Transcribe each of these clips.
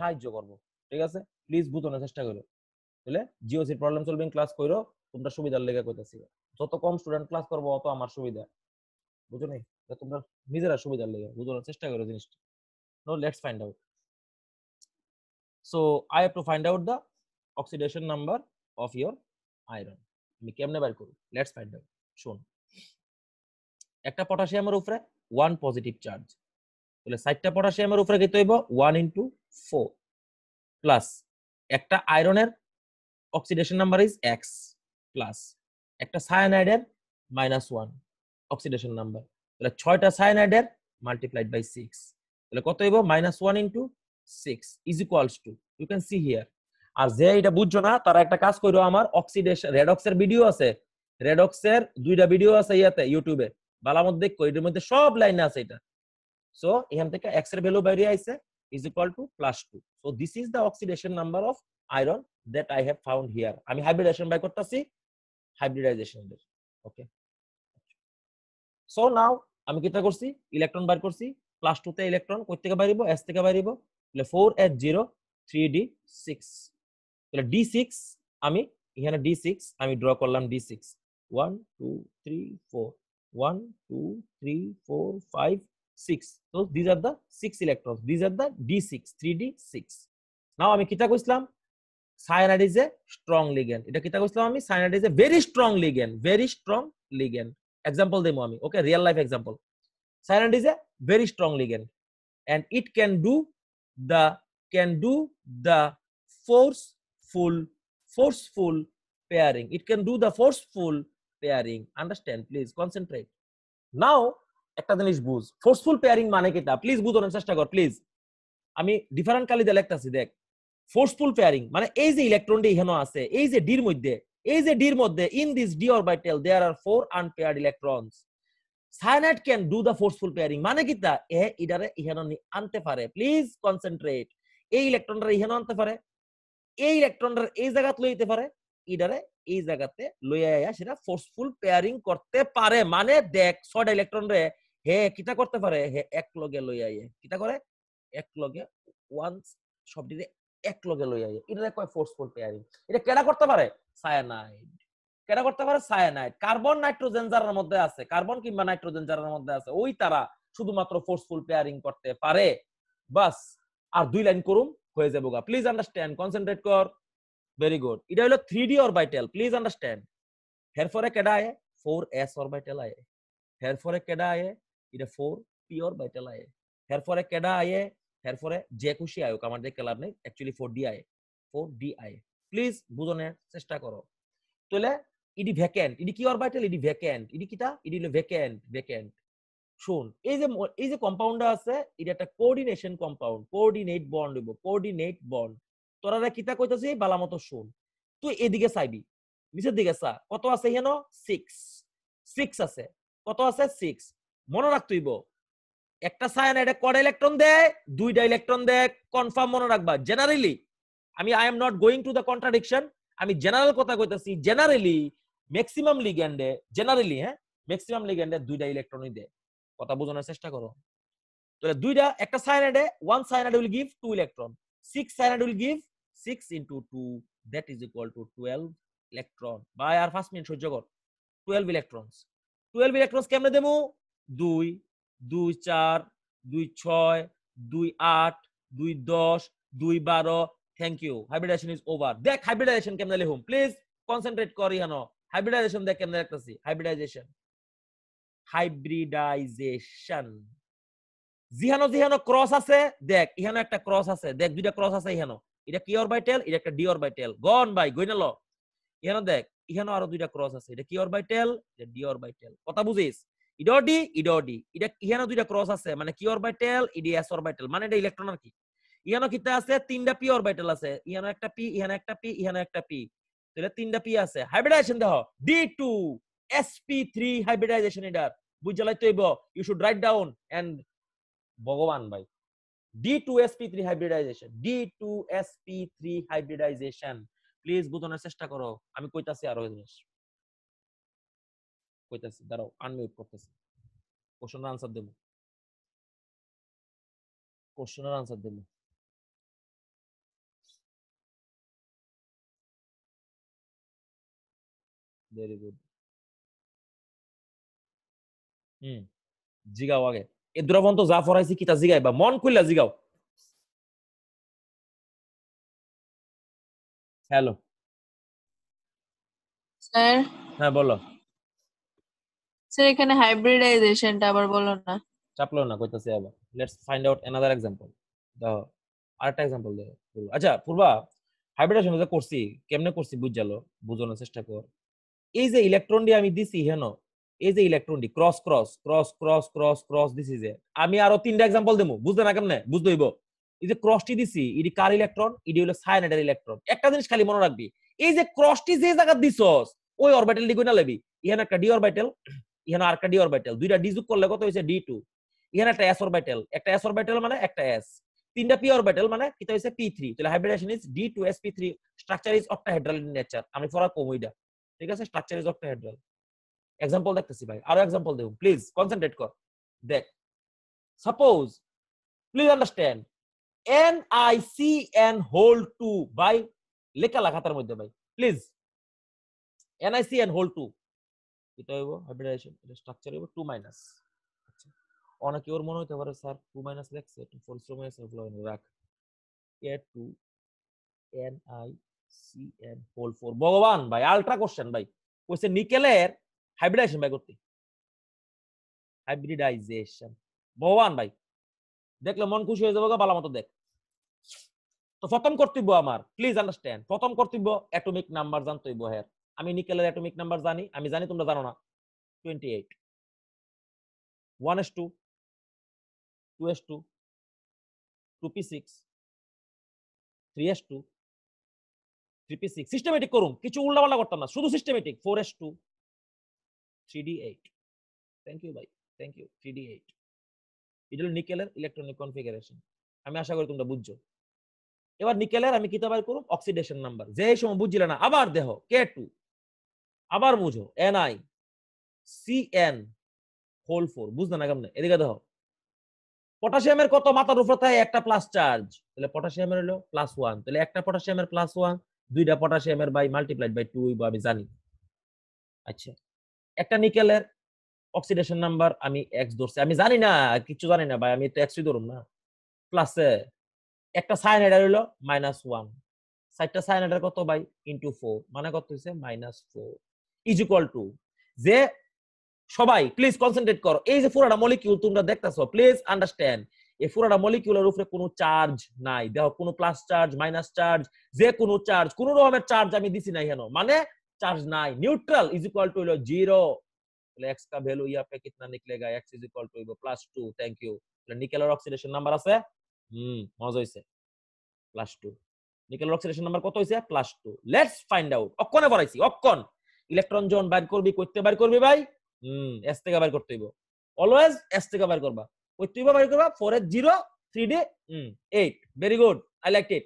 সাহায্য করব ঠিক আছে প্লিজ বুঝানোর চেষ্টা করো বুঝলে জিওসির প্রবলেম সলভিং ক্লাস করো তোমরা সুবিধার লেগে কইতাছি যত কম স্টুডেন্ট ক্লাস করবো অত আমার সুবিধা বুঝো নি তোমরা নিজেরা সুবিধার লেগে বুঝানোর চেষ্টা করো জিনিসটা no let's find out so I have to find out the oxidation number of your iron আমি কেমনে বের করি লেটস ফাইন্ড আউট শুন একটা পটাশিয়ামের উপরে ওয়ান পজিটিভ চার্জ তাহলে সাইটটা পটাশিয়ামের উপরে কি হইব one into four is X two you can see here আর যে এটা বুঝছো না তারা একটা কাজ করো আমার অক্সিডেশন রেডক্সের ভিডিও আছে রেডক্সের দুইটা ভিডিও আছে ইয়াতে ইউটিউবে বালামত দেখো এটার মধ্যে সব লাইন আছে এটা সো এখান থেকে এক্স এর ভ্যালু বাইরে আইছে is equal to plus 2. So this is the oxidation number of iron that I have found here. I mean hybridization by what see? hybridization okay so now আমি কিটা করছি ইলেকট্রন বার করছি plus 2 তে electron কই থেকে বাইরিব s থেকে বাইরিব তাহলে 4s0 3d6 তাহলে d6 আমি এখানে d6 আমি ড্র করলাম d6 1 2 3 4 1 2 3 4 5 six so these are the six electrons these are the d6 3d6 now ami kita Islam. cyanide is a strong ligand Ita kita Islam ami cyanide is a very strong ligand very strong ligand example demo ami okay real life example cyanide is a very strong ligand and it can do the can do the forceful forceful pairing it can do the forceful pairing understand please concentrate now একটা জিনিস বুঝ forceful pairing মানে কি তা please বুঝানোর চেষ্টা কর please আমি ডিফারেন্ট কালি দিয়ে লিখতেছি দেখ ফোর্সফুল পেয়ারিং মানে এই যে ইলেকট্রনটি এখানে আছে এই যে ডির মধ্যে এই যে ডির মধ্যে in this d orbital there are four unpaired electrons cyanide can do the forceful pairing মানে কি তা এ ইডারে ইহানে আনতে পারে প্লিজ কনসেন্ট্রেট এই ইলেকট্রনটা ইহানে আনতে পারে এই ইলেকট্রনটা এই জায়গাত লই যেতে পারে ইডারে এই জায়গাতে লইয়া আয়া সেটা ফোর্সফুল পেয়ারিং করতে পারে মানে দেখ ছয়টা ইলেকট্রন রে হে কিটা করতে পারে হে এক লগে লই আইয়ে কিটা করে এক লগে ওয়ান্স শব্দটিতে এক লগে লই আইয়ে এটা কয় ফোর্সফুল পেয়ারিং এটা কেডা করতে পারে সায়ানাইড কেডা করতে পারে সায়ানাইড কার্বন নাইট্রোজেন যারার মধ্যে আছে কার্বন কিংবা নাইট্রোজেন যারার মধ্যে আছে ওই তারা শুধুমাত্র ফোর্সফুল পেয়ারিং করতে পারে বাস আর দুই লাইন করুম হয়ে যাবো গা প্লিজ আন্ডারস্ট্যান্ড কনসেন্ট্রেট কর ভেরি গুড এটা হলো three d orbital please understand হেরফরে কেডা আয়ে ফোর এস অরবাইটেল আয়ে হেরফরে কেডা আয়ে এটা ফোর পিওর বাইটাল আয়ে এরপরে কেডা আয়ে এরপরে যে খুশি আয়োক যে ক্লাব নেই অ্যাকচুয়ালি ফোর ডি আয়ে ফোর ডি আয়ে প্লিজ বুঝনে চেষ্টা করো তাহলে ইডি ভ্যাকেন্ট ইডি কিওর বাইটাল ইডি ভ্যাকেন্ট ইডি কিটা ইডি হলো ভ্যাকেন্ট ভ্যাকেন্ট শুন এই যে এই যে কম্পাউন্ড আছে এটা একটা কোঅর্ডিনেশন কম্পাউন্ড কোঅর্ডিনেট বন্ড হইব কোঅর্ডিনেট বন্ড তোরা কিতা বালা মতো শুন তুই এদিকে চাইবি নিচের দিকে চা কত আছে হেন সিক্স সিক্স আছে কত আছে সিক্স মনে রাখতেইব একটা সায়ানাইডে কটা ইলেকট্রন দেয় দুইটা ইলেকট্রন দেয় কনফার্ম মনে রাখবা জেনারেলি আমি I am not going to the contradiction আমি জেনারেল কথা কইতাছি জেনারেলি ম্যাক্সিমাম লিগ্যান্ডে জেনারেলি হ্যাঁ ম্যাক্সিমাম লিগ্যান্ডে দুইটা ইলেকট্রনই দেয় কথা বোঝানোর চেষ্টা করো তাহলে দুইটা একটা সায়ানাইডে one cyanide will give two electron six cyanide will give six into two that is equal to twelve electron বা আর ফার্স্ট মিনিট সহ্য কর টুয়েলভ ইলেকট্রনস টুয়েলভ ইলেকট্রনস কেমনে দেবো দুই দুই চার দুই ছয় দুই আট দুই দশ দুই বারো thank you hybridization is over দেখ হাইব্রিডাইজেশন কেমন লিখুম প্লিজ কনসেন্ট্রেট করি হানো হাইব্রিডাইজেশন দেখ কেমন লিখতেছি হাইব্রিডাইজেশন হাইব্রিডাইজেশন জিহানো জিহানো ক্রস আছে দেখ ইহানো একটা ক্রস আছে দেখ দুইটা ক্রস আছে ইহানো এটা কি অরবাইটেল এটা একটা ডি অরবাইটেল গন ভাই গইনা ল ইহানো দেখ ইহানো আরো দুইটা ক্রস আছে এটা কি অরবাইটেল এটা ডি অরবাইটেল কথা বুঝিস ইডো ডি ডি এটা ইহানো দুইটা ক্রস আছে মানে কি অরবিটাল ইডি এস অরবিটাল মানে এটা ইলেকট্রন আর কি ইহানো কিতা আছে তিনটা পি অরবিটাল আছে ইহানো একটা পি ইহানো একটা পি ইহানো একটা পি তাহলে তিনটা পি আছে হাইব্রিডাইজেশন দেখো ডি টু sp3 হাইব্রিডাইজেশন এটার বুঝা লাইতে হইব you should write down and ভগবান ভাই d2sp3 hybridization d2sp3 hybridization please বুঝানোর চেষ্টা করো আমি কইতাছি আরো জিনিস কইতাছি দাঁড়াও আনমিউট করতেছি কোশ্চেনের আনসার দেব কোশ্চেনের আনসার দেব ভেরি গুড হুম জিগাও আগে এ দুরাবন্ত যা ফরাইছি কি তা জিগাই বা মন কইলা জিগাও হ্যালো স্যার হ্যাঁ বলো স্যার এখানে হাইব্রিডাইজেশনটা আবার বলো না চাপলো না কইতাছি আবার let's find out another example দাও আরেকটা एग्जांपल দে আচ্ছা পূর্বা হাইব্রিডাইজেশন যা করছি কেমনে করছি বুঝালো বুঝানোর চেষ্টা কর এই যে ইলেকট্রন দিয়ে আমি দিছি হেন এই যে electron cross cross cross cross cross cross দিছি যে আমি আরো তিনটা एग्जांपल দেমু বুঝতে না কেমনে বুঝ দইব এই যে ক্রসটি দিছি ইডি কার ইলেকট্রন ইডি হলো সায়ানাইডের ইলেকট্রন একটা জিনিস খালি মনে রাখবি এই যে ক্রসটি যে জায়গা দিছস ওই অরবিটাল দিকে না লেবি ইহান একটা ডি অরবিটাল এখানে আরেকটা ডি অরবিটাল দুইটা ডি যোগ করলে কত হয়েছে ডি টু এখানে একটা এস অরবিটাল একটা এস অরবিটাল মানে একটা এস তিনটা পি অরবিটাল মানে কি হয়েছে পি থ্রি তাহলে hybridization is d two s p three structure is octahedral in nature আমি ফরা কমইডা ঠিক আছে স্ট্রাকচার ইজ অক্টাহেড্রাল এক্সাম্পল দেখতেছি ভাই আরো এক্সাম্পল দেব প্লিজ কনসেন্ট্রেট কর দেখ suppose please understand N I C N whole two by লেখা লেখাতার মধ্যে ভাই please N I C N whole two এটা হইব হাইব্রিডাইজেশন এটা স্ট্রাকচার হইব 2 মাইনাস আচ্ছা অনেকে ওর মনে হইতে পারে স্যার 2 মাইনাস লেখছে একটু ফোর টু মাইনাস রাখ এ two N I C N whole 4 ভগবান ভাই আল্ট্রা কোশ্চেন ভাই কইছে নিকেলের হাইব্রিডাইজেশন ভাই করতে হাইব্রিডাইজেশন ভগবান ভাই দেখলে মন খুশি হয়ে যাবে গো ভালো মতো দেখ তো প্রথম কর্তব্য আমার প্লিজ আন্ডারস্ট্যান্ড প্রথম কর্তব্য অ্যাটমিক নাম্বার জানতে হইব হ্যাঁ আমি নিকেলের অ্যাটমিক নাম্বার জানি আমি জানি তোমরা জানো না twenty eight one s two two s two two p six three s two three p six systematic করুন কিছু উল্টাপাল্টা করতাম না শুধু systematic four s two three d eight thank you ভাই thank you three d eight এটা হলো নিকেলের electronic configuration আমি আশা করি তোমরা বুঝছো এবার নিকেলের আমি কিতাবার করুন অক্সিডেশন নাম্বার যে সময় বুঝলে না আবার দেহ কে টু আবার বুঝো N I C N whole four বুঝতে না কেমন এদিকে দেখো পটাশিয়ামের কত মাথার উপর থাকে একটা প্লাস চার্জ তাহলে পটাশিয়ামের হলো প্লাস ওয়ান তাহলে একটা পটাশিয়ামের প্লাস ওয়ান দুইটা পটাশিয়ামের বাই মাল্টিপ্লাইড বাই টু আমি জানি আচ্ছা একটা নিকেলের অক্সিডেশন নাম্বার আমি এক্স ধরছি আমি জানি না কিছু জানি না ভাই আমি তো এক্সই ধরুম না প্লাসে একটা সাইনাইডার হলো মাইনাস ওয়ান সাইডটা সাইনাইডার কত বাই ইন্টু ফোর মানে কত হয়েছে minus four is equal to যে সবাই প্লিজ কনসেন্ট্রেট করো এই যে পুরাটা মলিকিউল তোমরা দেখতেছো প্লিজ আন্ডারস্ট্যান্ড এই পুরাটা মলিকিউলের উপরে কোনো চার্জ নাই দেখো কোনো প্লাস চার্জ মাইনাস চার্জ যে কোনো চার্জ কোন রকমের চার্জ আমি দিছি নাই কেন মানে চার্জ নাই নিউট্রাল ইজ ইকুয়াল টু হলো জিরো এক্স কা x का वैल्यू यहाँ पे कितना निकलेगा x is equal to plus two thank you निकेलर অক্সিডেশন নাম্বার আছে হুম মজা হইছে প্লাস টু নিকেলর অক্সিডেশন নাম্বার কত হইছে plus two let's find out অক্ষণে পড়াইছি অক্ষণ ইলেকট্রন জোন বাইর করবি কইতে বাইর করবি ভাই হুম এস থেকে বাইর করতে হইব অলওয়েজ এস থেকে বাইর করবা কইতে হইব বাইর করবা 4 এর 0 three d eight very good I like it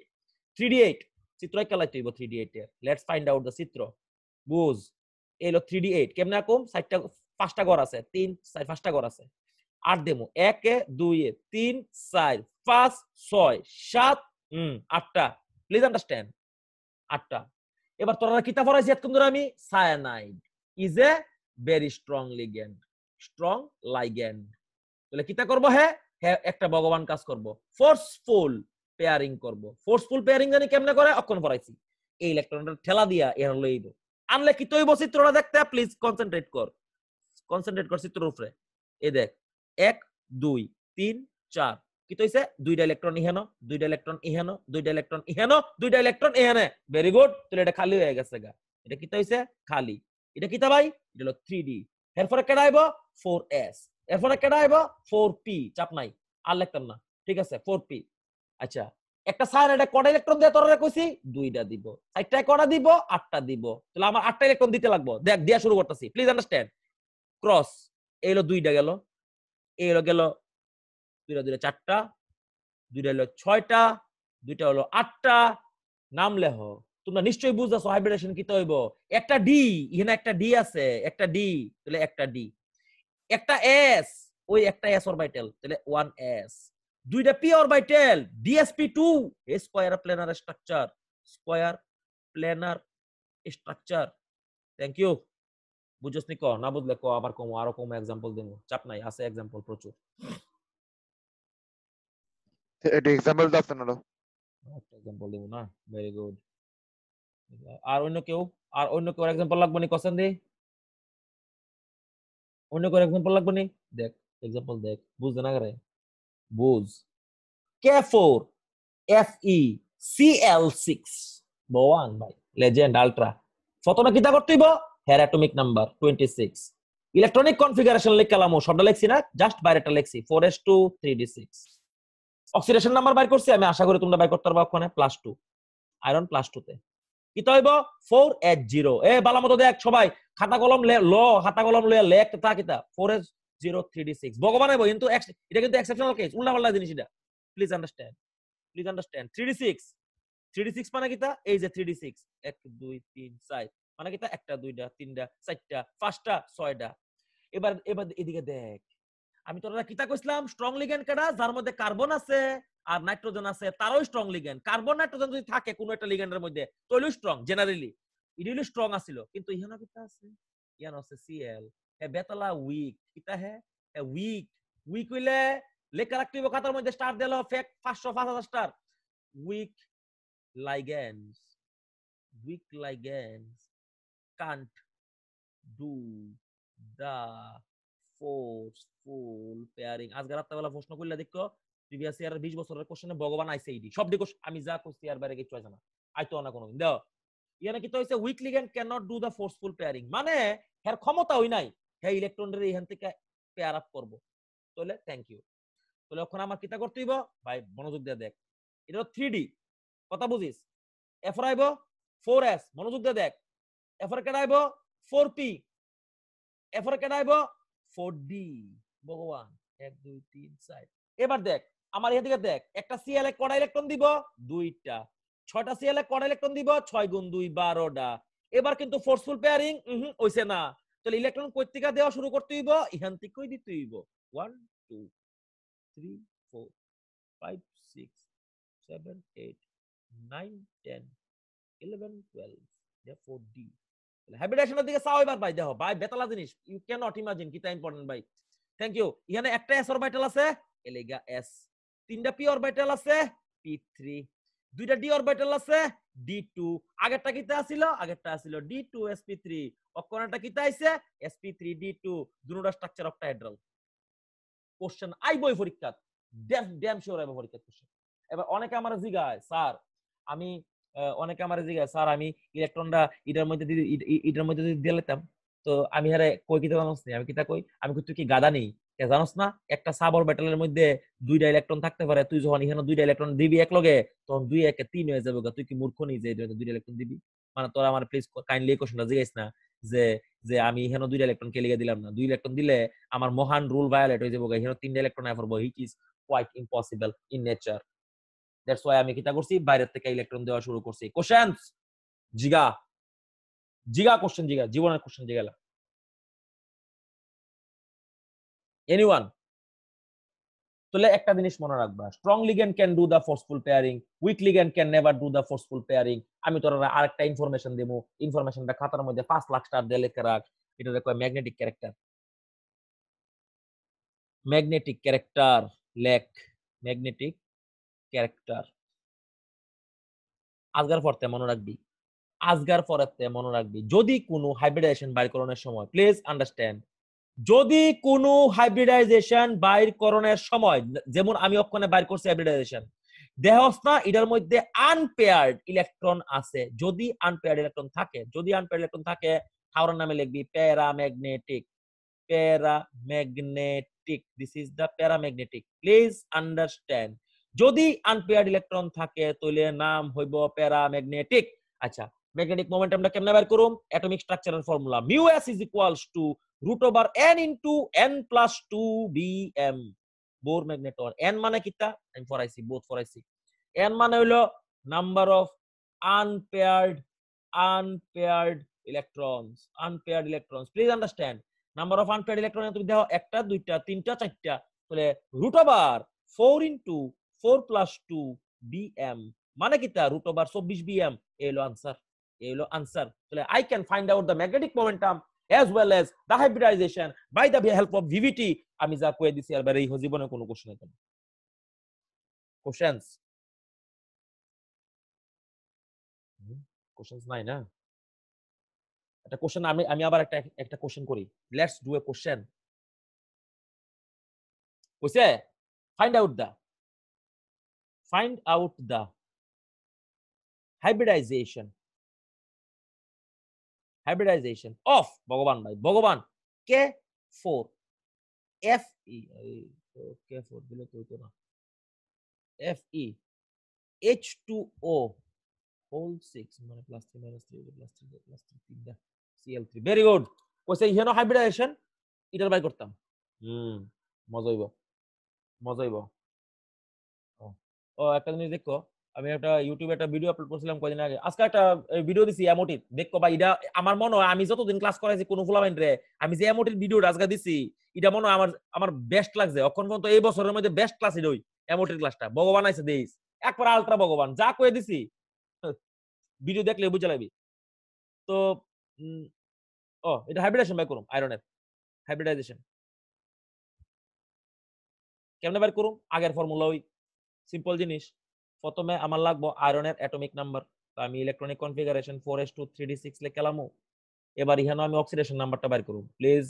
three d eight চিত্র কে লাইতে হইব three d eight let's find out the চিত্র বুঝ এই হলো থ্রি ডি এইট কেমনে কম সাতটা পাঁচটা ঘর আছে তিন চার পাঁচটা ঘর আছে আট দেমো দুই এ তিন চার পাঁচ ছয় সাত হুম আটটা প্লিজ আন্ডারস্ট্যান্ড আটটা এবার তোরা কিতা পড়া জিয়াত ধরে আমি cyanide is a very strong ligand strong ligand তাহলে কিতা করব হে একটা ভগবান কাজ করব ফোর্সফুল পেয়ারিং করব ফোর্সফুল পেয়ারিং জানি কেমনে করে অক্ষণ পড়াইছি এই ইলেকট্রনটা ঠেলা দিয়া এর লইব আনলে কি তৈব চিত্রটা দেখতে প্লিজ কনসেন্ট্রেট কর কনসেন্ট্রেট কর চিত্রের উপরে এ দেখ এক দুই তিন চার কি হইছে দুইটা ইলেকট্রন ইহেন দুইটা ইলেকট্রন ইহেন দুইটা ইলেকট্রন ইহেন দুইটা ইলেকট্রন ইহেনে ভেরি গুড তাহলে এটা খালি হয়ে গেছে গা এটা কি হইছে খালি এটা কিতা ভাই এটা হলো 3d এরপরে কেডা আইবো 4s এরপরে কেডা ফোর পি চাপ নাই আর লিখতাম না ঠিক আছে পি আচ্ছা একটা সাইন এটা কটা ইলেকট্রন দিয়ে তোরা কইছি দুইটা দিব সাইডটায় কটা দিব আটটা দিব তাহলে আমার আটটা ইলেকট্রন দিতে লাগবো দেখ দিয়া শুরু করতেছি প্লিজ আন্ডারস্ট্যান্ড ক্রস এই হলো দুইটা গেল এই হলো গেল দুইটা দুইটা চারটা দুইটা হলো ছয়টা দুইটা হলো আটটা নাম লেহ তোমরা নিশ্চয়ই বুঝতেছো হাইব্রিডেশন কি তৈব একটা ডি এখানে একটা ডি আছে একটা ডি তাহলে একটা ডি একটা এস ওই একটা এস অরবাইটেল তাহলে ওয়ান এস দুইটা p orbital dsp two square planar structure square planar structure thank you বুঝছনি ক না বুঝলে ক আবার কম আরো কম এক্সাম্পল দেবো চাপ নাই আছে এক্সাম্পল প্রচুর এটা एग्जांपल দাও না একটা एग्जांपल দেব না ভেরি গুড আর অন্য কেউ আর অন্য কেউ এক্সাম্পল লাগবে নি কোশ্চেন অন্য কেউ এক্সাম্পল লাগবে নি দেখ এক্সাম্পল দেখ বুঝ না করে বুঝ K4 এল CL6 বওয়ান ভাই লেজেন্ড আলট্রা ফতনা কিতা করতেইব here atomic number 26 electronic configuration লিখলাম শব্দ লিখছি না জাস্ট বাইরেটা লিখছি D 3d6 oxidation number by করছি আমি আশা করি তোমরা বাই করতে পারবা ওখানে plus two iron plus two তে কি তো হইব ফোর এট জিরো এ বালা মতো দেখ সবাই খাতা কলম ল খাতা কলম লয়ে লেখ তা কিতা ফোর এট জিরো থ্রি ডি সিক্স ভগবান হইব কিন্তু এটা কিন্তু এক্সেপশনাল কেস উল্টা পাল্টা জিনিস এটা please understand please understand three d six three d six মানে কিতা এই যে থ্রি ডি সিক্স এক দুই তিন চার মানে কিতা একটা দুইটা তিনটা চারটা পাঁচটা ছয়টা এবার এবার এদিকে দেখ আমি তোর কিতা কইছিলাম স্ট্রং লিগেন্ড কেডা যার মধ্যে কার্বন আছে আর নাইট্রোজেন আছে তারও স্ট্রং লিগেন্ড কার্বন নাইট্রোজেন যদি থাকে কোনো একটা লিগেন্ডের মধ্যে তৈলু স্ট্রং জেনারেলি ইডিলি স্ট্রং আছিল কিন্তু ইহানো কিতা আছে ইয়ান আছে সিএল হে বেতলা উইক কিতা হে এ উইক উইক হইলে লেকার রাখতে হবে মধ্যে স্টার দিল ফেক পাঁচশো পাঁচ star weak ligands weak ligands can't do the forceful pairing আজকে রাত্রেবেলা প্রশ্ন করলে দেখো প্রিভিয়াস ইয়ারের 20 বছরের কোশ্চেনে ভগবান আইছে এইডি সব দেখো আমি যা কইছি আর বাইরে কিছু আছে না আইতো না কোনো দাও ইয়ানে কি তো হইছে weak ligand can not do the forceful pairing মানে এর ক্ষমতা হই নাই হে ইলেকট্রনের এইখান থেকে পেয়ার আপ করব তাহলে থ্যাংক ইউ তাহলে এখন আমার কিতা করতে হইব ভাই মনোযোগ দিয়ে দেখ এটা ডি কথা বুঝিস এফ আইব 4S মনোযোগ দিয়ে দেখ এফ আর কেডা আইব 4P এফ আর কেডা আইব ফোর ডি ভগবান এক দুই তিন চার এবার দেখ আমার এখান দিকে দেখ একটা সিএল এ কটা ইলেকট্রন দিব দুইটা ছয়টা সিএল এ কটা ইলেকট্রন দিব ছয় গুণ দুই বারোটা এবার কিন্তু ফোর্সফুল পেয়ারিং হুম হইছে না তাহলে ইলেকট্রন কৈতিকা দেওয়া শুরু করতে হইব ইহান থেকেই দিতে হইব one two three four five six seven eight nine ten eleven twelve four d হ্যাবিটেশনের দিকে চাও এবার ভাই দেখো ভাই বেতালা জিনিস ইউ ক্যান নট ইমাজিন কি টাইম পড়েন ভাই থ্যাংক ইউ এখানে একটা এস অরবিটাল আছে এলেগা এস তিনটা পি অরবিটাল আছে পি থ্রি দুইটা ডি অরবিটাল আছে ডি টু আগেরটা কিতে আছিল আগেরটা আছিল ডি টু এসপি থ্রি অক্ষরটা কিতে আইছে পি থ্রি ডি টু দুটা স্ট্রাকচার অফ টাইড্রাল কোশ্চেন বই পরীক্ষা ড্যাম ড্যাম শিওর আইব পরীক্ষা কোশ্চেন এবার অনেকে আমার জিগায় স্যার আমি অনেকে আমার জিগা স্যার আমি ইলেকট্রনটা ইটার মধ্যে যদি মধ্যে যদি দিয়ে লেতাম তো আমি হারে কই কিতা জানোস নি আমি কিতা কই আমি তুই কি গাদা নেই জানোস না একটা সাব অরবিটালের মধ্যে দুইটা ইলেকট্রন থাকতে পারে তুই যখন এখানে দুইটা ইলেকট্রন দিবি এক লগে তখন দুই একে তিন হয়ে যাবে তুই কি মূর্খ নেই যে দুইটা ইলেকট্রন দিবি মানে তোরা আমার প্লিজ কাইন্ডলি এই কোশ্চেনটা জিগাইস না যে যে আমি এখানে দুইটা ইলেকট্রন কে দিলাম না দুই ইলেকট্রন দিলে আমার মহান রুল ভায়োলেট হয়ে যাবো এখানে তিনটা ইলেকট্রন আই করবো it is quite impossible in nature that's why আমি কিটা করছি বাইরের থেকে ইলেকট্রন দেওয়া শুরু করছি কোশ্চেনস জিগা জিগা কোশ্চেন জিগা জীবনের কোশ্চেন জিগালা এনিওয়ান তাহলে একটা জিনিস মনে রাখবা strong ligand can do the forceful pairing weak ligand can never do the forceful pairing আমি তোর আরেকটা ইনফরমেশন দেবো ইনফরমেশনটা খাতার মধ্যে পাঁচ লাখ স্টার দিয়ে লেখা রাখ এটা দেখো ম্যাগনেটিক ক্যারেক্টার ম্যাগনেটিক ক্যারেক্টার লেখ ম্যাগনেটিক ক্যারেক্টার আজগার ফরতে মনে রাখবি আজগার ফরাতে মনে রাখবি যদি কোনো হাইব্রিডাইজেশন বাইর সময় প্লিজ আন্ডারস্ট্যান্ড যদি কোনো হাইব্রিডাইজেশন বাইর সময় যেমন আমি অক্ষণে বাইর করছি হাইব্রিডাইজেশন দেহস্থা এটার মধ্যে আনপেয়ার্ড ইলেকট্রন আছে যদি আনপেয়ার্ড ইলেকট্রন থাকে যদি আনপেয়ার্ড ইলেকট্রন থাকে হাওড়ার নামে লিখবি paramagnetic paramagnetic this is the paramagnetic please understand যদি আনপেয়ার্ড ইলেকট্রন থাকে তাহলে নাম হইব ম্যাগনেটিক আচ্ছা ম্যাগনেটিক মোমেন্ট আমরা কেমনে বের করুম atomic structural formula mu s is equals to root over n into n plus two B M Bohr magneton n মানে কিতা আমি ফরাইছি বোধ ফরাইছি এন মানে হইলো number of unpaired unpaired electrons unpaired electrons please understand number of unpaired electron তুমি দেখো একটা দুইটা তিনটা চারটা তাহলে root over four into four plus two BM মানে কি তা রুট ওভার চব্বিশ বিএম এ হলো আনসার এ হলো আনসার তাহলে I can find out the magnetic momentum as well as the hybridization by the help of VBT আমি যা কয়ে দিছি আর এই জীবনে কোনো কোশ্চেন হতো না কোশ্চেন্স কোশ্চেন্স নাই না একটা কোশ্চেন আমি আমি আবার একটা একটা কোশ্চেন করি লেটস ডু এ কোশ্চেন হইছে find out the find out the hybridization hybridization of Bhagavan by Bhagavan K4 f e K4 দিলে তো তো না FE H2O whole 6 মানে plus 3 minus 3 plus 3 plus 3 3 Cl3 very good কইছে ইহেনো hybridization eater by করতাম হুম মজা হইব মজা হইব একটা জিনিস দেখো আমি একটা ইউটিউবে একটা ভিডিও আপলোড করছিলাম কদিন আগে আজকে একটা ভিডিও দিছি এমোটির দেখো বা ইটা আমার মনে হয় আমি যতদিন ক্লাস করাইছি কোনো ফুলামেন্ট রে আমি যে এমোটির ভিডিও আজকে দিছি এটা মনে হয় আমার আমার বেস্ট লাগছে অক্ষণ পর্যন্ত এই বছরের মধ্যে বেস্ট ক্লাস এটা ওই এমোটির ক্লাসটা ভগবান আইছে দিস একবার আলট্রা ভগবান যা কয়ে দিছি ভিডিও হ্যাঁ, দেখলে বুঝে লাগবি তো ও এটা হাইব্রিডাইজেশন বাই করুম আয়রনের হাইব্রিডাইজেশন কেমনে বাইর করুম আগের ফর্মুলা ওই সিম্পল জিনিস প্রথমে আমার লাগবো আয়রনের অ্যাটমিক নাম্বার তো আমি electronic configuration four s two three d six লে কেলামু এবার ইহানো আমি অক্সিডেশন নাম্বারটা বের করব প্লিজ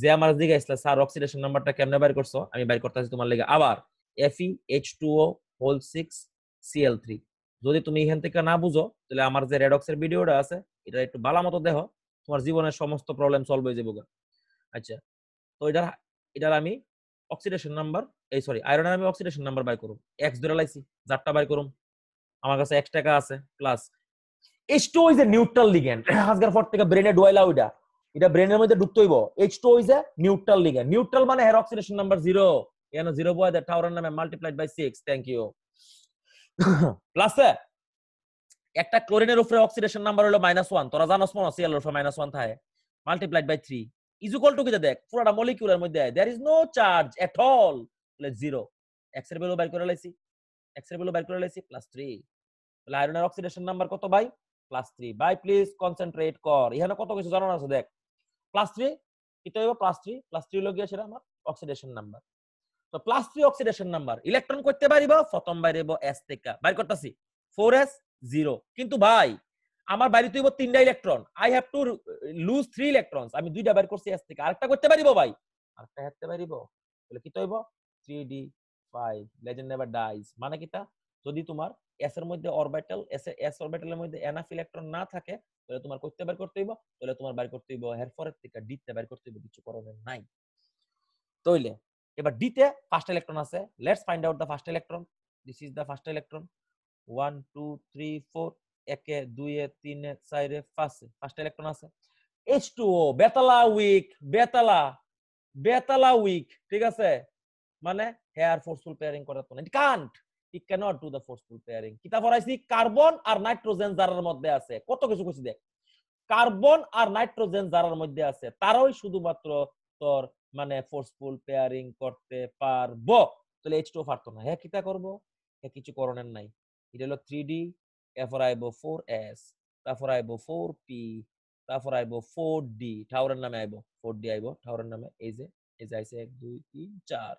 যে আমার দিকে আসলে স্যার অক্সিডেশন নাম্বারটা কেমনে বের করছো আমি বের করতেছি তোমার লাগে আবার FE H two O whole six CL three যদি তুমি এখান থেকে না বুঝো তাহলে আমার যে রেডক্সের ভিডিওটা আছে এটা একটু ভালো মতো দেখো তোমার জীবনের সমস্ত প্রবলেম সলভ হয়ে যাবে আচ্ছা তো এটার এটার আমি অক্সিডেশন নাম্বার এই সরি আয়রন আমি অক্সিডেশন নাম্বার বাই করুম এক্স ধরে লাইছি যারটা বাই করুম আমার কাছে এক্স টাকা আছে plus H two is a neutral ligand আজকের পর থেকে ব্রেনে ডুয়াইলা ওইটা এটা ব্রেনের মধ্যে ঢুকতেইব H two is a neutral ligand neutral মানে হেয়ার অক্সিডেশন নাম্বার জিরো এখানে জিরো বয় দ্য টাওয়ার নামে multiplied by six thank you plus একটা ক্লোরিনের উপরে অক্সিডেশন নাম্বার হলো মাইনাস ওয়ান তোরা জানোস মনে সিএল এর উপরে মাইনাস ওয়ান থাকে multiplied by three is equal to কি দেখ পুরোটা মলিকিউলের মধ্যে there is no charge at all তাহলে জিরো এক্স এর ভ্যালু বের করে লাইছি এক্স এর ভ্যালু বের করে লাইছি প্লাস থ্রি তাহলে আয়রনের অক্সিডেশন নাম্বার কত ভাই প্লাস থ্রি ভাই প্লিজ কনসেন্ট্রেট কর এখানে কত কিছু জানানো আছে দেখ প্লাস থ্রি এটা হইব প্লাস থ্রি প্লাস থ্রি হলো গিয়ে সেটা আমার অক্সিডেশন নাম্বার তো plus three oxidation number electron করতে পারিব প্রথম বাইরেব এস থেকে বাইর করতেছি ফোর এস জিরো কিন্তু ভাই আমার বাইরে তুইব তিনটা electron I have to lose three electron আমি দুইটা বাইর করছি এস থেকে আরেকটা করতে পারিব ভাই আরেকটা হাঁটতে পারিব তাহলে কি হইব 3d 5 legend never dies মানে কি তা যদি তোমার s এর মধ্যে অরবিটাল s এর s অরবিটালের মধ্যে এনাফ ইলেকট্রন না থাকে তাহলে তোমার করতে বের করতে হইব তাহলে তোমার বের করতে হইব এরপরের থেকে d তে বের করতে হইব কিছু করণের নাই তাইলে এবার d তে ফার্স্ট ইলেকট্রন আছে let's find out the first electron this is the first electron one two three four একে দুইয়ে তিনে চারে পাঁচে ফার্স্ট ইলেকট্রন আছে H2O টু বেতালা উইক বেতালা বেতালা উইক ঠিক আছে মানে হেয়ার ফোর্সফুল পেয়ারিং করার না it can't it cannot do the forceful pairing কিতা ফরাইছি কার্বন আর নাইট্রোজেন জারার মধ্যে আছে কত কিছু কইছি দেখ কার্বন আর নাইট্রোজেন জারার মধ্যে আছে তারই শুধুমাত্র তোর মানে ফোর্সফুল পেয়ারিং করতে পারবো তাহলে এইচ টু পারতো না হ্যাঁ কিতা করবো হ্যাঁ কিছু করণের নাই এটা হলো থ্রি ডি এরপর আইব ফোর এস তারপর আইবো ফোর পি তারপর আইব ফোর ডি ঠাউরের নামে আইব ফোর ডি আইব ঠাউরের নামে এই যে এই যে আইসে এক দুই তিন চার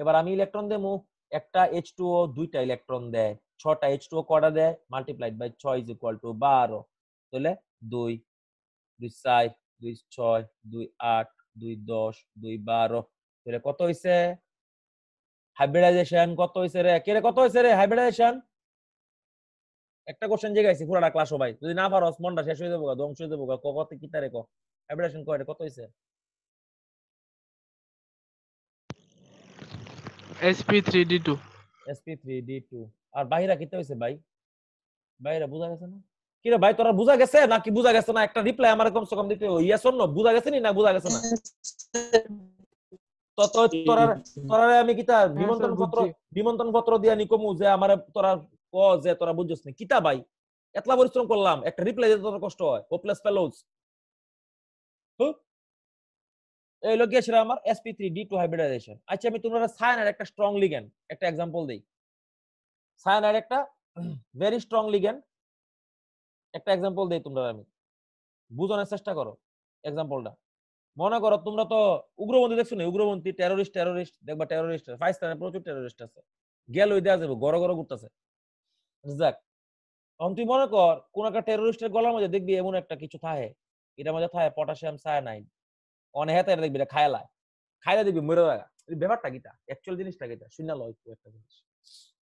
এবার আমি ইলেকট্রন দেবো একটা এইচ টু ও দুইটা ইলেকট্রন দেয় ছটা এইচ টু ও কটা দেয় মাল্টিপ্লাইড বাই ছয় ইজ ইকুয়াল টু বারো তাহলে দুই দুই চার দুই ছয় দুই আট দুই দশ দুই বারো তাহলে কত হয়েছে হাইব্রিডাইজেশন কত হয়েছে রে কে কত হয়েছে রে হাইব্রিডাইজেশন একটা কোশ্চেন জেগাইছি পুরাটা ক্লাস সবাই যদি না পারো মনটা শেষ হয়ে যাবো ধ্বংস হয়ে যাবো কত কি তারে হাইব্রিডাইজেশন কয়টা কত হয়েছে sp3d2 sp3d2 আর বাইরা কিতে হইছে ভাই বাইরা বুঝা গেছে না কি রে ভাই তোরা বুঝা গেছে নাকি বুঝা গেছে না একটা রিপ্লাই আমার কমসে কম দিতে ইয়াস অর না বুঝা গেছে না বুঝা গেছে না তো তো তোরা তোরা আমি কিতা হ্যাঁ, নিমন্ত্রণ পত্র নিমন্ত্রণ পত্র দিয়া নিকমু যে আমারে তোরা ক যে তোরা বুঝছস না কিতা ভাই এতলা পরিশ্রম করলাম একটা রিপ্লাই দিতে তোর কষ্ট হয় হোপলেস ফেলোস এলো গিয়ে আমার sp three d two hybridization আচ্ছা আমি তোমরা সায়ানার একটা স্ট্রং লিগেন একটা এক্সাম্পল দিই সায়ানার একটা ভেরি স্ট্রং লিগেন একটা এক্সাম্পল দিই তোমরা আমি বুঝানোর চেষ্টা করো এক্সাম্পলটা মনে করো তোমরা তো উগ্রপন্থী দেখছো না উগ্রপন্থী টেরোরিস্ট টেরোরিস্ট দেখবা টেরোরিস্ট পাকিস্তানে প্রচুর টেরোরিস্ট আছে গেল ওই দেওয়া যাবে গড় গড় ঘুরতেছে যাক তখন তুই মনে কর কোন একটা টেরোরিস্টের গলার মধ্যে দেখবি এমন একটা কিছু থাকে এটার মধ্যে থাকে পটাশিয়াম সায়ানাইড অনেহাতে এটা দেখবি এটা খায়লায় দেখবি মরে ব্যাপারটা কিটা অ্যাকচুয়াল জিনিসটা কিটা লয় একটা জিনিস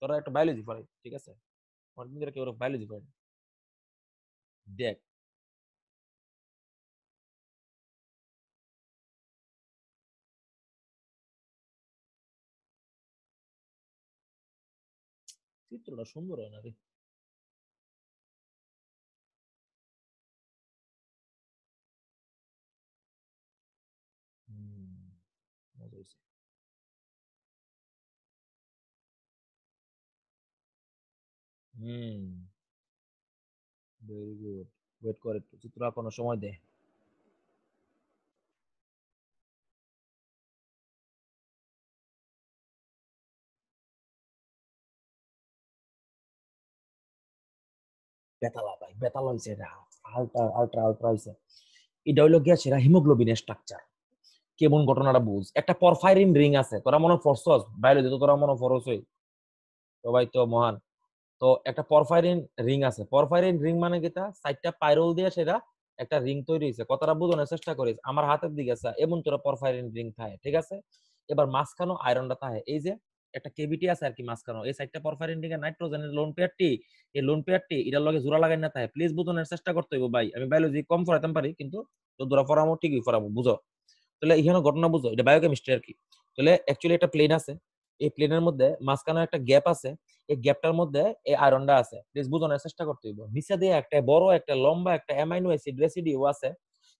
তোরা একটা বায়োলজি পড়াই ঠিক আছে অনেকদিন কেউ বায়োলজি পড়ে দেখ চিত্রটা সুন্দর হয় না রে হয়েছে হুম ভেরি গুড ওয়েট চিত্র সময় দে বেতালা ভাই বেতালা হয়েছে এটা আলট্রা আলট্রা আলট্রা হয়েছে এটা হইলো গিয়া সেটা হিমোগ্লোবিনের স্ট্রাকচার কেমন ঘটনাটা বুঝ একটা পরফাইরিন রিং আছে তোরা মনে ফরসস বাইরে তো তোরা মনে ফরসই সবাই তো মহান তো একটা পরফাইরিন রিং আছে পরফাইরিন রিং মানে কিটা সাইডটা পাইরোল দিয়ে সেটা একটা রিং তৈরি হয়েছে কতটা বুঝানোর চেষ্টা করিস আমার হাতের দিকে আছে এমন তোরা পরফাইরিন রিং থাকে ঠিক আছে এবার মাঝখানো আয়রনটা থাকে এই যে একটা কেভিটি আছে আর কি মাঝখানো এই সাইডটা পরফাইরিন রিং এর নাইট্রোজেনের লোন পেয়ারটি এই লোন পেয়ারটি এটার লগে জোড়া লাগাই না থাকে প্লিজ বুঝানোর চেষ্টা করতে হইব ভাই আমি বায়োলজি কম পড়াতাম পারি কিন্তু তো দূরা পড়াবো ঠিকই পড়াবো বুঝো তাহলে এখানে ঘটনা বুঝো এটা বায়োকেমিস্ট্রি আর কি তাহলে অ্যাকচুয়ালি একটা প্লেন আছে এই প্লেনের মধ্যে মাঝখানে একটা গ্যাপ আছে এই গ্যাপটার মধ্যে এই আয়রনটা আছে প্লিজ বুঝানোর চেষ্টা করতে হইব নিচে দিয়ে একটা বড় একটা লম্বা একটা অ্যামাইনো অ্যাসিড রেসিডিউ আছে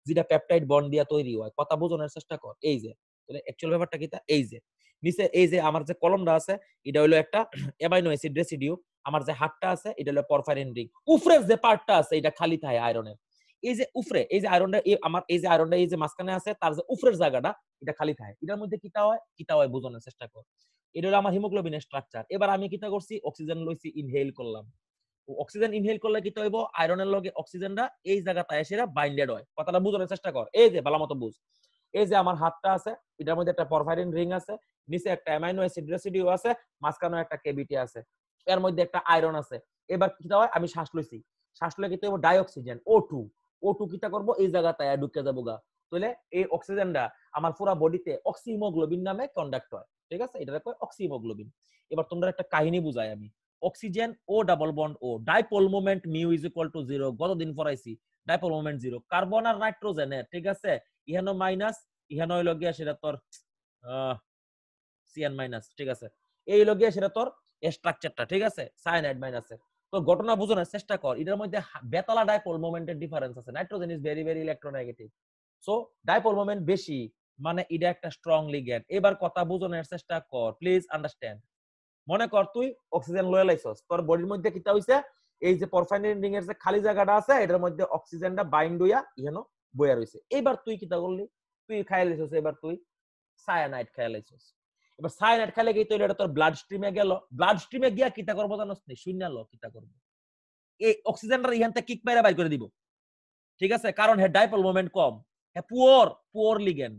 যেটা পেপটাইড বন্ড দিয়ে তৈরি হয় কথা বোঝানোর চেষ্টা কর এই যে তাহলে অ্যাকচুয়াল ব্যাপারটা কি তা এই যে নিচে এই যে আমার যে কলমটা আছে এটা হলো একটা অ্যামাইনো অ্যাসিড রেসিডিউ আমার যে হাতটা আছে এটা হলো পরফাইরিন রিং উফরের যে পার্টটা আছে এটা খালি থাকে আয়রনের এই যে উফরে এই যে আয়রনটা আমার এই যে আয়রনটা এই যে মাঝখানে আছে তার যে উফরের জায়গাটা এটা খালি থাকে এটার মধ্যে কিতা হয় কিতা হয় বোঝানোর চেষ্টা কর এটা হলো আমার হিমোগ্লোবিনের স্ট্রাকচার এবার আমি কিতা করছি অক্সিজেন লইছি ইনহেল করলাম অক্সিজেন ইনহেল করলে কি হইব আয়রনের লগে অক্সিজেনটা এই জায়গাটা এসে বাইন্ডেড হয় কথাটা বোঝানোর চেষ্টা কর এই যে ভালো মতো বুঝ এই যে আমার হাতটা আছে এটার মধ্যে একটা পরফাইরিন রিং আছে নিচে একটা অ্যামাইনো অ্যাসিড রেসিডিউ আছে মাঝখানে একটা কেবিটি আছে এর মধ্যে একটা আয়রন আছে এবার কি হয় আমি শ্বাস লইছি শ্বাস লইলে কি হইব ডাইঅক্সিজেন ও টু ও টুকিটা করবো এই জায়গাটায় ঢুকে যাবো গা তাহলে এই অক্সিজেনটা আমার পুরা বডিতে অক্সিমোগ্লোবিন নামে কন্ডাক্ট হয় ঠিক আছে এটা কয় অক্সিমোগ্লোবিন এবার তোমরা একটা কাহিনী বুঝাই আমি oxygen O double bond O dipole moment mu is equal to zero গতদিন পড়াইছি ডাইপোল মোমেন্ট জিরো কার্বন আর নাইট্রোজেনের ঠিক আছে ইহানো মাইনাস ইহানো হইল গিয়া সেটা তোর সিএন মাইনাস ঠিক আছে এই লগিয়া সেটা তোর স্ট্রাকচারটা ঠিক আছে সায়ানাইড মাইনাসের তো ঘটনা বোঝানোর চেষ্টা কর এটার মধ্যে বেতালা ডাইপোল মোমেন্টের ডিফারেন্স আছে nitrogen is very very electronegative so dipole moment বেশি মানে এটা একটা স্ট্রং লিগ্যান্ড এবার কথা বোঝানোর চেষ্টা কর প্লিজ আন্ডারস্ট্যান্ড মনে কর তুই অক্সিজেন লয়ে লাইছস তোর বডির মধ্যে কিটা হইছে এই যে পরফাইনিন রিং এর যে খালি জায়গাটা আছে এটার মধ্যে অক্সিজেনটা বাইন্ড হইয়া ইহেন বইয়া রইছে এবার তুই কিটা করলি তুই খাইয়া লাইছস এবার তুই সায়ানাইড খাইয়া লাইছস এবার সায়ানাইড খাইলে গিয়ে তৈরি এটা তোর ব্লাড স্ট্রিমে গেল ব্লাড স্ট্রিমে গিয়া কিতা করবো জানোস নেই শূন্য লো কিতা করবো এই অক্সিজেনটা ইহান থেকে কিক মেরে বাই করে দিব ঠিক আছে কারণ হে ডাইপল মোমেন্ট কম হে পুয়র পুয়র লিগেন্ড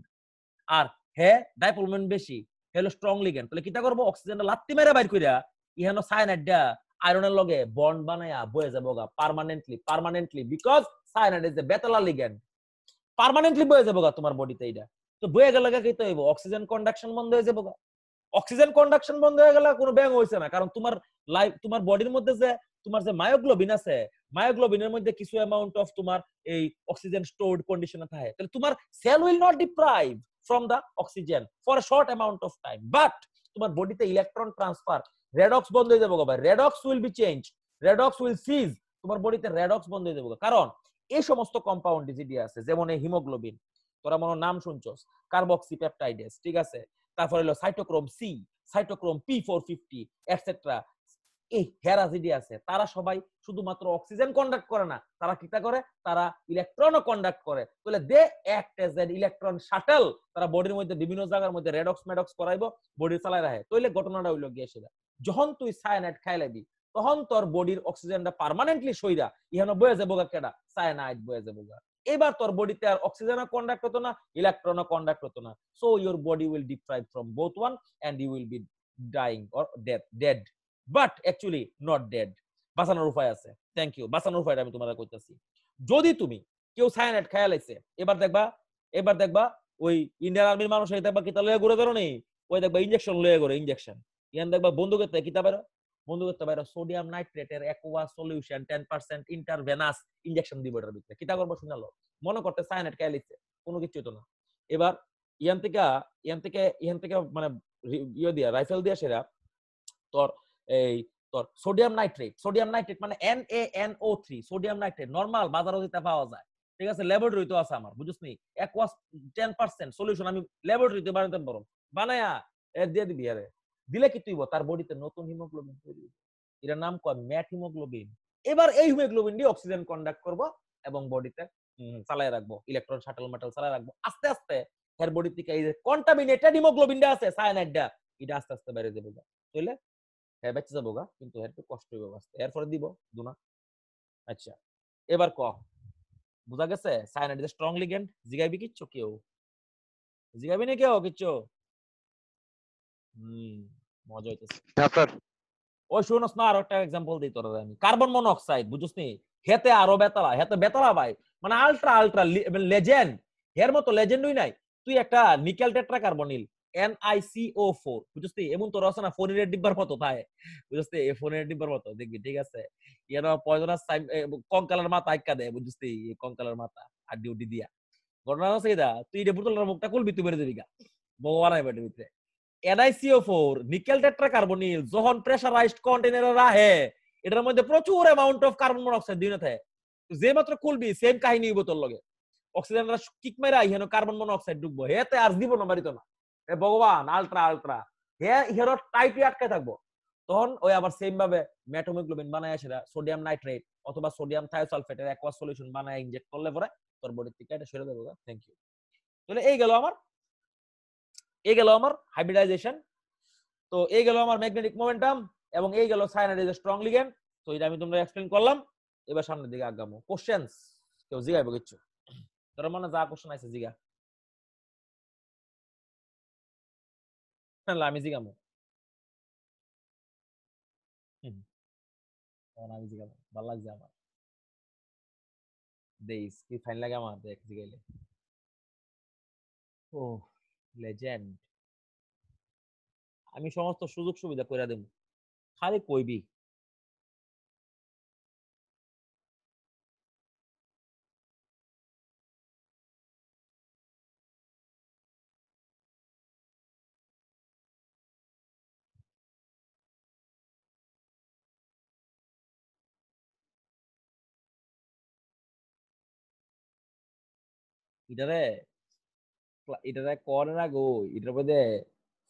আর হে ডাইপল মোমেন্ট বেশি হে হলো স্ট্রং লিগেন্ড তাহলে কিতা করবো অক্সিজেনটা লাত্তি মেরে বাইর করিয়া ইহানো সায়ানাইডটা আয়রনের লগে বন্ড বানায়া বয়ে যাবো গা permanently permanently because cyanide is a better ligand permanently বয়ে যাবো গা তোমার বডিতে এটা তো বয়ে গেলে কি তো হইব অক্সিজেন কন্ডাকশন বন্ধ হয়ে যাবো গা অক্সিজেন কন্ডাকশন বন্ধ হয়ে গেলে কোনো ব্যাং হয়েছে না কারণ তোমার লাইফ তোমার বডির মধ্যে যে তোমার যে মায়োগ্লোবিন আছে মায়োগ্লোবিনের মধ্যে কিছু অ্যামাউন্ট অফ তোমার এই অক্সিজেন স্টোর্ড কন্ডিশনে থাকে তাহলে তোমার cell will not deprive from the oxygen for a short amount of time but তোমার বডিতে ইলেকট্রন ট্রান্সফার রেডক্স বন্ধ হয়ে যাবে ভাই redox will be change redox will cease তোমার বডিতে রেডক্স বন্ধ হয়ে যাবে কারণ এই সমস্ত কম্পাউন্ড যেটি আছে যেমন এই হিমোগ্লোবিন তোরা মনে নাম শুনছস কার্বক্সি পেপটাইডেস ঠিক আছে তারপরে হলো cytochrome C cytochrome P four fifty etcetera এই হেরা হেরাজিডি আছে তারা সবাই শুধুমাত্র অক্সিজেন কন্ডাক্ট করে না তারা কি করে তারা ইলেকট্রনও কন্ডাক্ট করে তাহলে they act as an electron shuttle তারা বডির মধ্যে বিভিন্ন জায়গার মধ্যে রেডক্স মেডক্স করাইব বডি চালায় রাখে তাইলে ঘটনাটা হইলো গিয়ে সেটা যখন তুই সায়ানাইড খাই লাগবি তখন তোর বডির অক্সিজেনটা পার্মানেন্টলি সইরা ইহানো বয়ে যাবো গা কেডা সায়ানাইড বয়ে যাবো গা এবার তোর বডিতে আর অক্সিজেনও কন্ডাক্ট হতো না ইলেকট্রনও কন্ডাক্ট হতো না so your body will deprive from both one and you will be dying or dead dead but actually not dead বাঁচানোর উপায় আছে থ্যাংক ইউ বাঁচানোর উপায়টা আমি তোমাদের করতেছি যদি তুমি কেউ সায়ানাইড খায়া লাইছে এবার দেখবা এবার দেখবা ওই ইন্ডিয়ান আর্মির মানুষ দেখবা কিতা লয়ে ঘুরে ধরো নেই ওই দেখবা ইঞ্জেকশন লয়ে ঘুরে ইঞ্জেকশন ইয়ান দেখবা বন্দুকের তাই কিতা বেরো বন্ধু করতে পারো সোডিয়াম নাইট্রেটের অ্যাকোয়া সলিউশন 10% ইন্টারভেনাস ইনজেকশন দিব এটার ভিতরে কিটা করব শুনালো মনে করতে সায়ানাইড খাই লিখছে কোনো কিছু তো না এবার ইয়ান থেকে ইয়ান থেকে ইয়ান থেকে মানে ইয়ে দিয়া রাইফেল দিয়া সেরা তোর এই তোর সোডিয়াম নাইট্রেট সোডিয়াম নাইট্রেট মানে NaNO3 সোডিয়াম নাইট্রেট নরমাল বাজারে যেটা পাওয়া যায় ঠিক আছে ল্যাবরেটরি তো আছে আমার বুঝছ নি অ্যাকোয়াস 10% সলিউশন আমি ল্যাবরেটরিতে বানাতে পারো বানায়া এর দিয়ে দিবি আরে দিলে কি তুইব তার বডিতে নতুন হিমোগ্লোবিন তৈরি এটার নাম কয় ম্যাট হিমোগ্লোবিন এবার এই হিমোগ্লোবিন দিয়ে অক্সিজেন কন্ডাক্ট করব এবং বডিতে চালায় রাখবো ইলেকট্রন শাটল মেটাল চালায় রাখবো আস্তে আস্তে এর বডি থেকে এই যে কন্টামিনেটেড হিমোগ্লোবিনটা আছে সায়ানাইডটা এটা আস্তে আস্তে বেড়ে যাবে তাইলে হ্যাঁ বেঁচে যাবো গা কিন্তু এর একটু কষ্ট হইব এর এরপরে দিব দুনা আচ্ছা এবার ক বুঝা গেছে সায়ানাইড ইজ স্ট্রং লিগ্যান্ড জিগাবি কিচ্ছু কেউ জিগাবি না কেউ কিচ্ছু হুম মজা হইতেছে হ্যাঁ, ওই না একটা এক্সাম্পল দিই তোর আমি কার্বন মনোক্সাইড বুঝছিস নি হেতে আরো বেতালা হেতে বেতালা ভাই মানে আলট্রা আলট্রা লেজেন্ড হের মতো লেজেন্ডই নাই তুই একটা নিকেল টেট্রা কার্বনিল বুঝছিস এমন তো ডিব্বার মতো বুঝছিস এই ডিব্বার মতো দেখবি ঠিক আছে পয়জনাস কঙ্কালের মাথা আইকা দেয় বুঝছিস কঙ্কালের মাথা আর ডিউটি দিয়া ঘটনা এটা তুই এটা মুখটা খুলবি তুই বেরে দিবি গা ভগবান আইবে NiCO4 নিকেল টেট্রাকার্বনিল যখন প্রেসারাইজড কন্টেইনারে রাহে এটার মধ্যে প্রচুর অ্যামাউন্ট অফ কার্বন মনোক্সাইড দিনে থাকে যে মাত্র খুলবি সেম কাহিনী বোতল লগে অক্সিজেনরা কিক মেরা ইহেন কার্বন মনোক্সাইড ঢুকবো হেতে আর জীবন মারিত না হে ভগবান আলট্রা আলট্রা হে ইহের টাইটে আটকে থাকবো তখন ওই আবার সেম ভাবে ম্যাটোমিগ্লোবিন বানায় সেটা সোডিয়াম নাইট্রেট অথবা সোডিয়াম থায়োসালফেটের অ্যাকোয়া সলিউশন বানায় ইনজেক্ট করলে পরে তোর বডি থেকে এটা সরে দেবো থ্যাংক ইউ তাহলে এই গেল আমার এ গেল আমার হাইব্রিডাইজেশন তো এ গেল আমার ম্যাগনেটিক মোমেন্টাম এবং এই গেল সাইনাইড ইজ স্ট্রং লিগ্যান্ড তো এটা আমি তোমরা এক্সপ্লেন করলাম এবার সামনের দিকে আগামো কোশ্চেনস কেউ জিগাইব কিছু তোর মনে যা কোশ্চেন আছে জিগা আমি জিগামো আমি জিগাবো ভালো লাগছে আমার দেইস কি ফাইন লাগে আমার দেখ জিগাইলে ও লেজেন্ড আমি সমস্ত সুযোগ সুবিধা করে দেব খালি কইবি এটারে এটা করে না গো এটার মধ্যে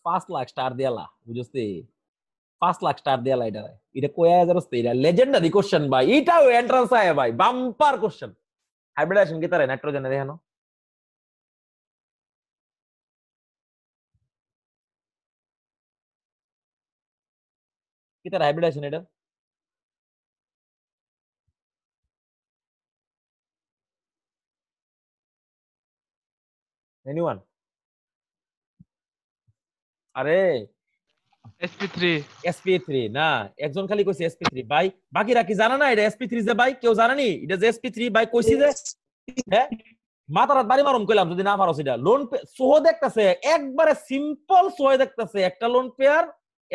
পাঁচ লাখ স্টার দেয়ালা বুঝতে পাঁচ লাখ স্টার দেয়ালা এটা এটা কয়া হাজার হচ্ছে এটা লেজেন্ডারি কোশ্চেন ভাই এটাও এন্ট্রান্স আয় ভাই বাম্পার কোশ্চেন হাইব্রিডাইজেশন কি তারে নাইট্রোজেনে দেখানো কি তার হাইব্রিডাইজেশন এটা এনিওয়ান আরে SP3 SP3 না একজন খালি কইছে SP3 ভাই বাকিরা কি জানা না এটা SP3 যে ভাই কেউ এটা যে SP3 ভাই কইছি যে হ্যাঁ মাতারাত বাড়ি কইলাম যদি না পারো সেটা লোন দেখতাছে একবারে সিম্পল সোহ দেখতাছে একটা lone pair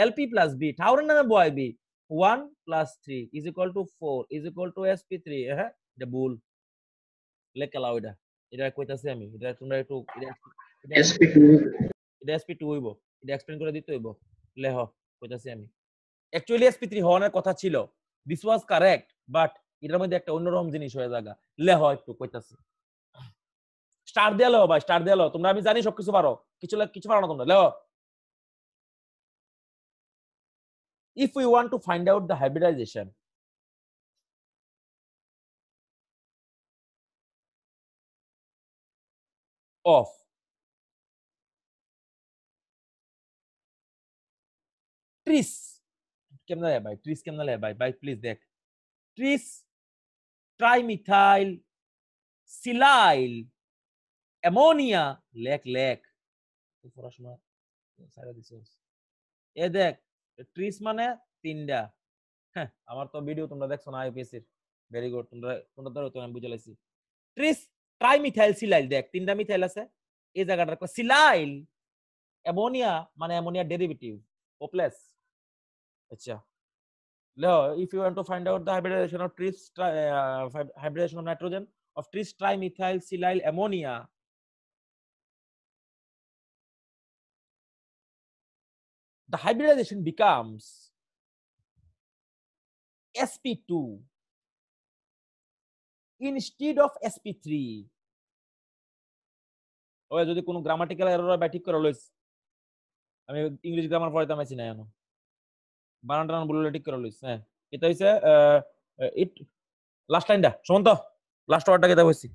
LP plus B ঠাউরের নামে বয় B 1 plus 3 is equal to 4 is equal to SP3 হ্যাঁ এটা ভুল লেখা লাও এটা এটা কইতাছি আমি এটা তোমরা একটু এসপি টু এটা এসপি টু হইব এটা এক্সপ্লেইন করে দিতে হইব লেহ কইতাছি আমি অ্যাকচুয়ালি এসপি থ্রি হওয়ার কথা ছিল দিস ওয়াজ কারেক্ট বাট এটার মধ্যে একটা অন্যরকম জিনিস হয়ে জায়গা লেহ একটু কইতাছি স্টার দেয়া লেহ ভাই স্টার দেয়া লেহ তোমরা আমি জানি সবকিছু পারো কিছু কিছু পারো না তোমরা লেহ if we want to find out the hybridisation of tris কেমন লে ভাই ট্রিস কেমন লে ভাই ভাই প্লিজ দেখ ট্রিস ট্রাইমিথাইল সিলাইল অ্যামোনিয়া লেক লেক পড়াশোনা সারা দিছস এ দেখ ট্রিস মানে তিনটা হ্যাঁ আমার তো ভিডিও তোমরা দেখছো না আইপিএস এর ভেরি গুড তোমরা তোমরা তো আমি বুঝালাইছি ট্রিস ট্রাইমিথাইল সিলাইল দেখ তিনটা মিথাইল আছে এই জায়গাটার কথা সিলাইল অ্যামোনিয়া মানে অ্যামোনিয়া ডেরিভেটিভ ও প্লাস আচ্ছা লো if you want to find out the hybridisation of tris hybridisation of nitrogen of tris trimethyl silyl ammonia the hybridisation becomes SP two instead of sp3 three ওই যদি কোনো grammatical error বা ঠিক করে লইস আমি ইংলিশ গ্রামার পড়াইতে আমি না এখন বানানটা না বলে ঠিক করে লইস হ্যাঁ এটা হইছে ইট লাস্ট লাইনটা শুনুন তো লাস্ট ওয়ার্ডটা কেটে বসছি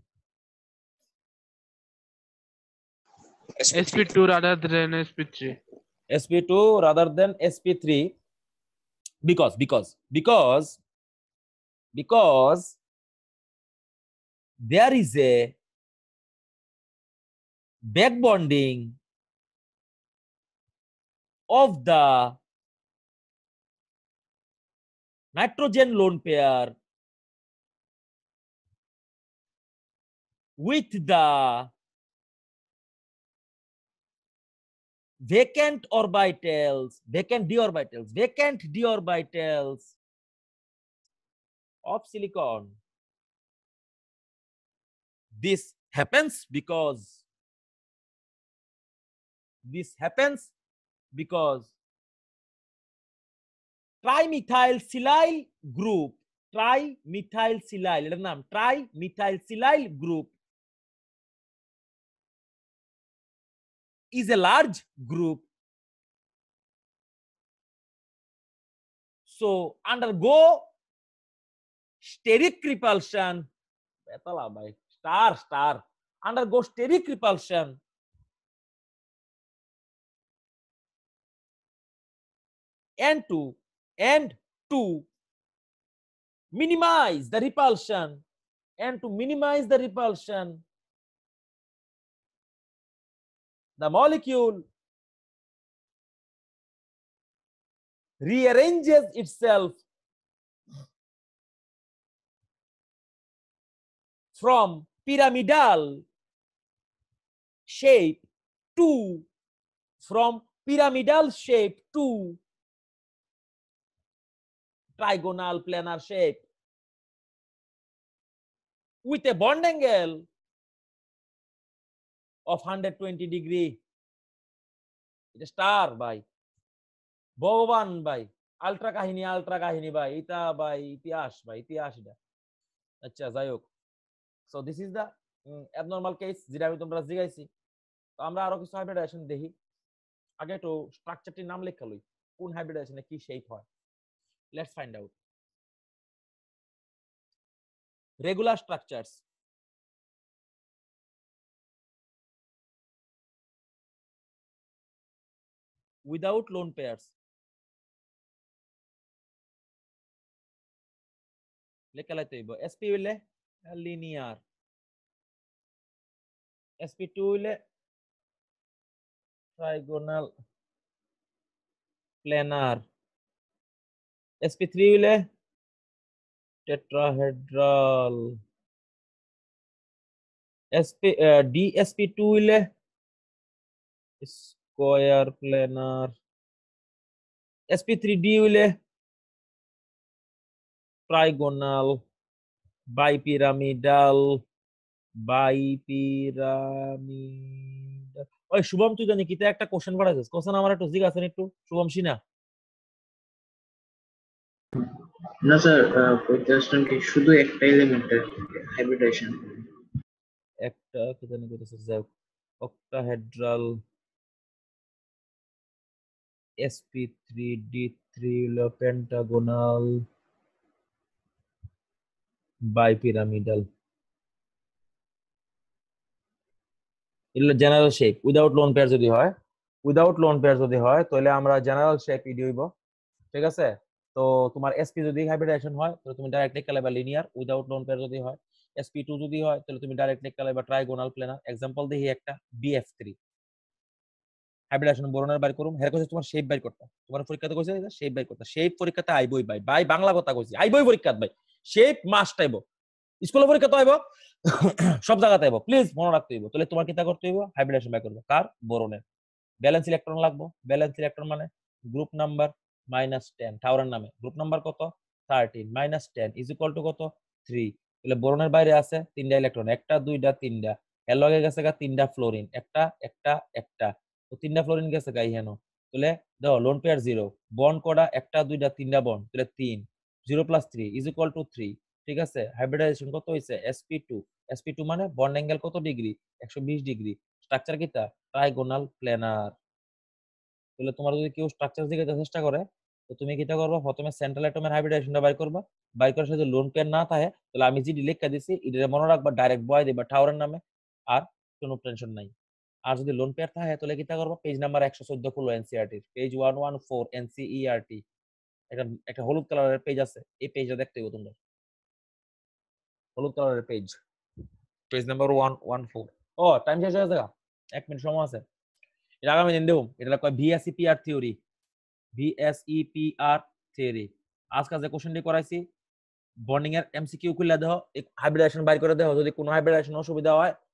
SP2 rather than SP3 SP2 rather than SP3 because because because because there is a back bonding of the nitrogen lone pair with the vacant orbitals, vacant d orbitals, vacant d orbitals of silicon this happens because this happens because trimethylsilyl group trimethylsilyl এর trimethylsilyl group is a large group so undergo steric repulsion star star undergoes steric repulsion n2 and to minimize the repulsion and to minimize the repulsion the molecule rearranges itself from pyramidal shape to from pyramidal shape to trigonal planar shape with a bond angle of 120 degree এটা star by bhagavan by ultra কাহিনী ultra কাহিনী ভাই এটা ভাই ইতিহাস by ইতিহাস এটা আচ্ছা যাই হোক so this is the abnormal case যেটা আমি তোমরা জিগাইছি তো আমরা আরো কিছু হাইব্রিডাইজেশন দেখি আগে একটু স্ট্রাকচারটির নাম লেখা লই কোন হাইব্রিডাইজেশনে কি শেপ হয় let's find out regular structures without lone pairs লেখা লাইতে হইব এসপি হইলে linear sp2 trigonal planar sp3 ile tetrahedral sp uh, dsp2 ile square planar sp3d ile trigonal বাইপিরামিডাল বাইপিরামিডাল ওই শুভম তুই জানি কিতা একটা কোশ্চেন পাঠাইছিস কোশ্চেন আমার একটু জিজ্ঞাসা একটু শুভম সিনা না স্যার কি শুধু একটা এলিমেন্টের হাইব্রিডাইজেশন একটা কি জানি কইতেছে যাক অক্টাহেড্রাল sp3d3 পেন্টাগোনাল bipyramidal. এগুলো general shape without lone pair যদি হয় উইদাউট লোন পেয়ার যদি হয় তাহলে আমরা জেনারেল শেপ ই দিব ঠিক আছে তো তোমার এসপি যদি হাইব্রিডাইজেশন হয় তাহলে তুমি ডাইরেক্টলি কালাবা লিনিয়ার উইদাউট লোন পেয়ার যদি হয় এসপি টু যদি হয় তাহলে তুমি ডাইরেক্টলি কালাবা ট্রাইগোনাল প্ল্যানার এক্সাম্পল দিই একটা বিএফ থ্রি হাইব্রিডাইজেশন বোরনের বাই করুম হের কইছে তোমার শেপ বাই করতে তোমার পরীক্ষাতে কইছে শেপ বাই করতে শেপ পরীক্ষাতে আইবই বাই বাই বাংলা কথা কইছি আইবই পরীক্ষাত ভাই সেই মাসটা আইব স্কুলের পরীক্ষা তো আইব সব জায়গাতে আইব প্লিজ মনে রাখতে হইব তাহলে তোমার কিতা করতে হইব হাইব্রিডেশন বাই করবো কার বোরনের ব্যালেন্স ইলেকট্রন লাগবো ব্যালেন্স ইলেকট্রন মানে গ্রুপ নাম্বার মাইনাস টেন টাওয়ারের নামে গ্রুপ নাম্বার কত thirteen minus ten is equal to কত থ্রি তাহলে বোরনের বাইরে আছে তিনটা ইলেকট্রন একটা দুইটা তিনটা এর লগে গেছে গা তিনটা ফ্লোরিন একটা একটা একটা তো তিনটা ফ্লোরিন গেছে গা ইহেন তাহলে দেখো লোন পেয়ার জিরো বন কটা একটা দুইটা তিনটা বন তাহলে তিন zero plus three is equal to three ঠিক আছে হাইব্রিডাইজেশন কত হয়েছে এসপি টু এসপি টু মানে বন্ড অ্যাঙ্গেল কত ডিগ্রি একশো বিশ ডিগ্রি স্ট্রাকচার কিটা ট্রাইগোনাল প্ল্যানার তাহলে তোমার যদি কেউ স্ট্রাকচার দিকে চেষ্টা করে তো তুমি কিটা করবো প্রথমে সেন্ট্রাল অ্যাটমের হাইব্রিডাইজেশনটা বাই করবা বাই করার সাথে লোন পেন না থাকে তাহলে আমি যদি লিখে দিছি এটা মনে রাখবা ডাইরেক্ট বয় দিবা টাওয়ারের নামে আর কোনো টেনশন নাই আর যদি লোন পেয়ার থাকে তাহলে কিটা করবো পেজ নাম্বার একশো চোদ্দ খুলো এনসিআরটির page one one four NCERT একটা একটা হলুদ কালারের পেজ আছে এই পেজটা দেখতে হবে তোমরা হলুদ কালারের পেজ পেজ নাম্বার 114 ও টাইম শেষ হয়ে দেখা এক মিনিট সময় আছে এটা আগামী দিন দেবো এটা কয় ভিএসইপিআর থিওরি ভিএসইপিআর থিওরি আজকে যে কোশ্চেনটি করাইছি বন্ডিং এর এমসিকিউ খুলে দেহ হাইব্রিডাইজেশন বাইর করে দেহ যদি কোনো হাইব্রিডাইজেশন অসুবিধা হয়